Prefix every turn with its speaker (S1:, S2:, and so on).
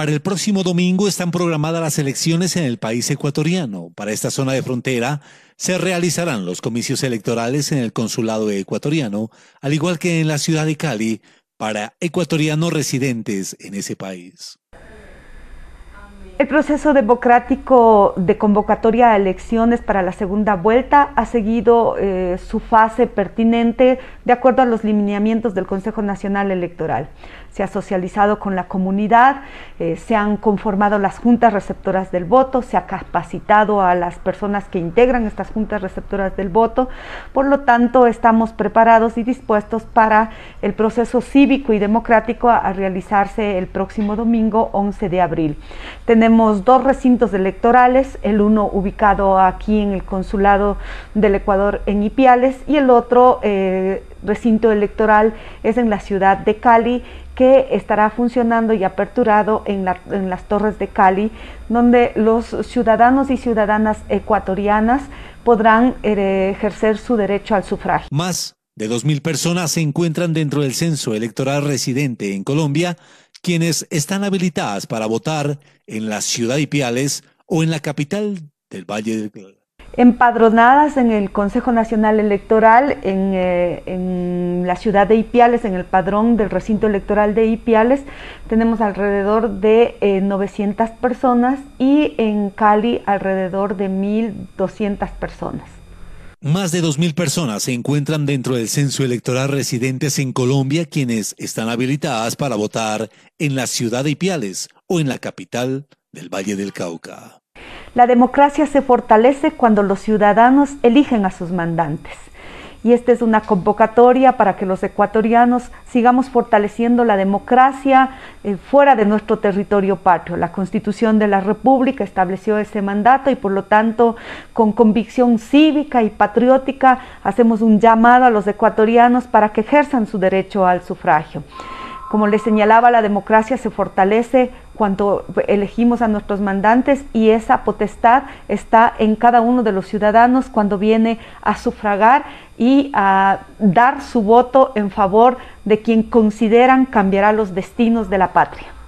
S1: Para el próximo domingo están programadas las elecciones en el país ecuatoriano. Para esta zona de frontera se realizarán los comicios electorales en el consulado ecuatoriano, al igual que en la ciudad de Cali, para ecuatorianos residentes en ese país.
S2: El proceso democrático de convocatoria a elecciones para la segunda vuelta ha seguido eh, su fase pertinente de acuerdo a los lineamientos del Consejo Nacional Electoral. Se ha socializado con la comunidad, eh, se han conformado las juntas receptoras del voto, se ha capacitado a las personas que integran estas juntas receptoras del voto. Por lo tanto, estamos preparados y dispuestos para el proceso cívico y democrático a, a realizarse el próximo domingo 11 de abril. Tenemos tenemos dos recintos electorales, el uno ubicado aquí en el Consulado del Ecuador en Ipiales y el otro eh, recinto electoral es en la ciudad de Cali, que estará funcionando y aperturado en, en, las Torres de Cali, donde los ciudadanos y ciudadanas ecuatorianas podrán eh, ejercer su derecho al sufragio.
S1: Más de 2.000 personas se encuentran dentro del censo electoral residente en Colombia quienes están habilitadas para votar en la ciudad de Ipiales o en la capital del Valle del
S2: empadronadas en el Consejo Nacional Electoral eh, en, la ciudad de Ipiales, en el padrón del recinto electoral de Ipiales. Tenemos alrededor de 900 eh, personas y en Cali alrededor de 1.200 personas.
S1: Más de 2.000 personas se encuentran dentro del censo electoral residentes en Colombia quienes están habilitadas para votar en la ciudad de Ipiales o en la capital del Valle del Cauca.
S2: La democracia se fortalece cuando los ciudadanos eligen a sus mandantes y esta es una convocatoria para que los ecuatorianos sigamos fortaleciendo la democracia eh, fuera de nuestro territorio patrio. La Constitución de la República estableció ese mandato y por lo tanto con convicción cívica y patriótica hacemos un llamado a los ecuatorianos para que ejerzan su derecho al sufragio. Como les señalaba, la democracia se fortalece cuando elegimos a nuestros mandantes y esa potestad está en cada uno de los ciudadanos cuando viene a sufragar y a dar su voto en favor de quien consideran cambiará los destinos de la patria.